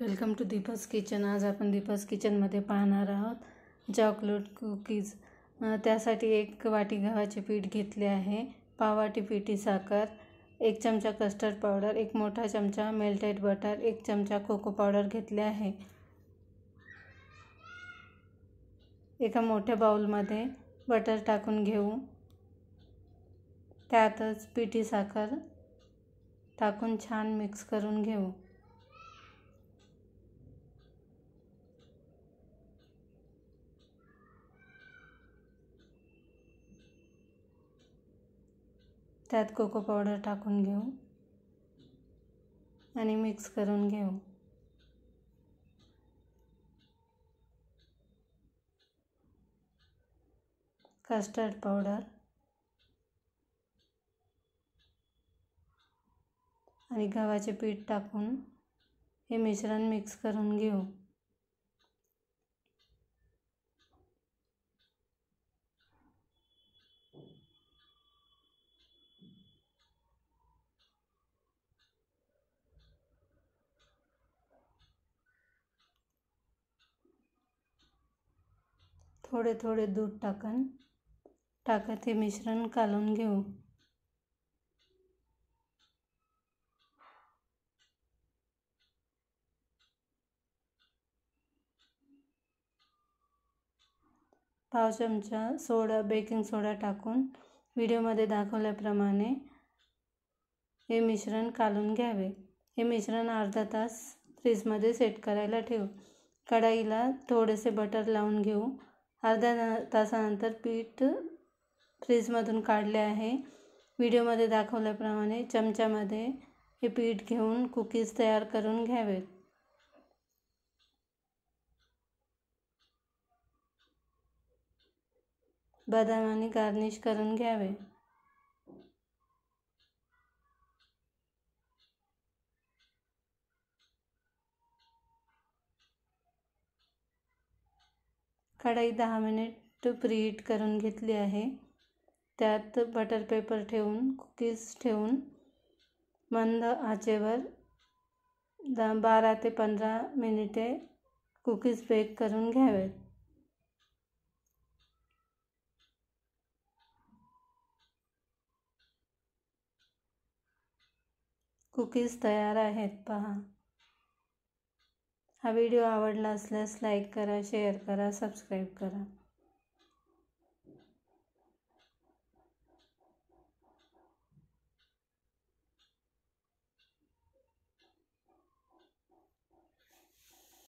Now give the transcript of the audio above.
welcome to दीपस kitchen आज आपण दीपस किचनमध्ये पाहणार आहोत चॉकलेट कुकीज त्यासाठी एक वाटी गव्हाचे पीठ घेतले आहे पाव वाटी पिठी साखर एक चमचा कस्टर्ड पावडर एक मोठा चमचा मेल्टेड बटर एक चमचा कोको पावडर घेतले आहे एका मोठ्या बाऊलमध्ये बटर टाकून घेऊ त्यातच पिठी साखर टाकून छान मिक्स करून घेऊ त्यात कोको पावडर टाकून घेऊ आणि मिक्स करून घेऊ कस्टर्ड पावडर आणि गव्हाचे पीठ टाकून हे मिश्रण मिक्स करून घेऊ थोडे थोडे दूध टाकन टाकत हे मिश्रण कालून घेऊ पाव चमचा सोडा बेकिंग सोडा टाकून व्हिडिओमध्ये दाखवल्याप्रमाणे हे मिश्रण कालून घ्यावे हे मिश्रण अर्धा तास फ्रीजमध्ये सेट करायला ठेवू कढाईला थोडेसे बटर लावून घेऊ अर्ध्या तासानंतर पीठ फ्रीजमधून काढले आहे व्हिडिओमध्ये दाखवल्याप्रमाणे चमच्यामध्ये हे पीठ घेऊन कुकीज तयार करून घ्यावेत आणि गार्निश करून घ्यावे कढाई दहा मिनिट प्रीहीट करून घेतली आहे त्यात बटर पेपर ठेवून कुकीज ठेवून मंद आचेवर द बारा ते पंधरा मिनिटे कुकीज बेक करून घ्यावेत कुकीज तयार आहेत पहा हा व्हिडिओ आवडला असल्यास लाईक करा शेअर करा सबस्क्राईब करा